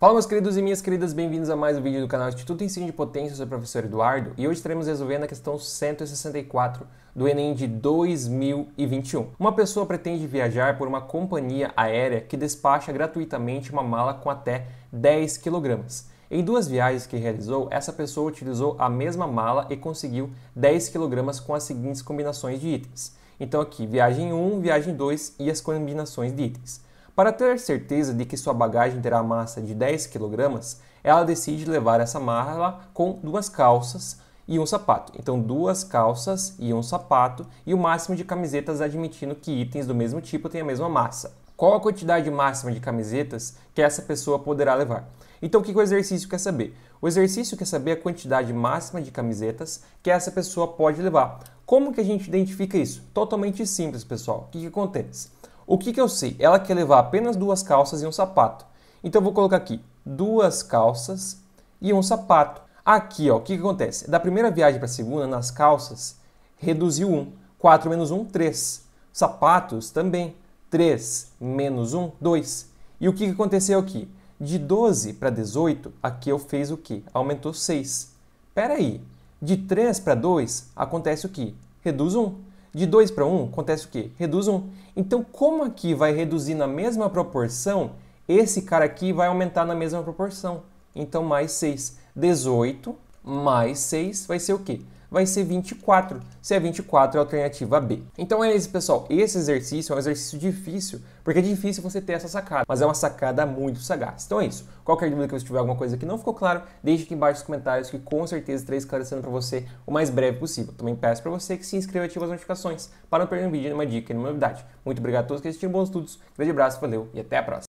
Fala meus queridos e minhas queridas, bem-vindos a mais um vídeo do canal Instituto Ensino de Potência, eu sou o professor Eduardo e hoje estaremos resolvendo a questão 164 do Enem de 2021. Uma pessoa pretende viajar por uma companhia aérea que despacha gratuitamente uma mala com até 10 kg. Em duas viagens que realizou, essa pessoa utilizou a mesma mala e conseguiu 10 kg com as seguintes combinações de itens. Então aqui, viagem 1, viagem 2 e as combinações de itens. Para ter certeza de que sua bagagem terá massa de 10 kg, ela decide levar essa mala com duas calças e um sapato. Então, duas calças e um sapato e o máximo de camisetas admitindo que itens do mesmo tipo têm a mesma massa. Qual a quantidade máxima de camisetas que essa pessoa poderá levar? Então, o que o exercício quer saber? O exercício quer saber a quantidade máxima de camisetas que essa pessoa pode levar. Como que a gente identifica isso? Totalmente simples, pessoal. O que, que acontece? O que, que eu sei? Ela quer levar apenas duas calças e um sapato. Então eu vou colocar aqui duas calças e um sapato. Aqui, ó, o que, que acontece? Da primeira viagem para a segunda, nas calças, reduziu 1. 4 menos 1, 3. Sapatos também. 3 menos 1, 2. E o que, que aconteceu aqui? De 12 para 18, aqui eu fiz o quê? Aumentou 6. Espera aí. De 3 para 2, acontece o quê? Reduz 1. De 2 para 1, acontece o quê? Reduz 1. Então, como aqui vai reduzir na mesma proporção, esse cara aqui vai aumentar na mesma proporção. Então, mais 6. 18 mais 6 vai ser o quê? Vai ser 24, se é 24 é a alternativa B. Então é isso, pessoal. Esse exercício é um exercício difícil, porque é difícil você ter essa sacada, mas é uma sacada muito sagaz. Então é isso. Qualquer dúvida que você tiver, alguma coisa que não ficou claro, deixe aqui embaixo nos comentários que com certeza estarei esclarecendo para você o mais breve possível. Também peço para você que se inscreva e ative as notificações para não perder um vídeo, nenhuma dica, nenhuma novidade. Muito obrigado a todos que assistiram, bons estudos, grande abraço, valeu e até a próxima.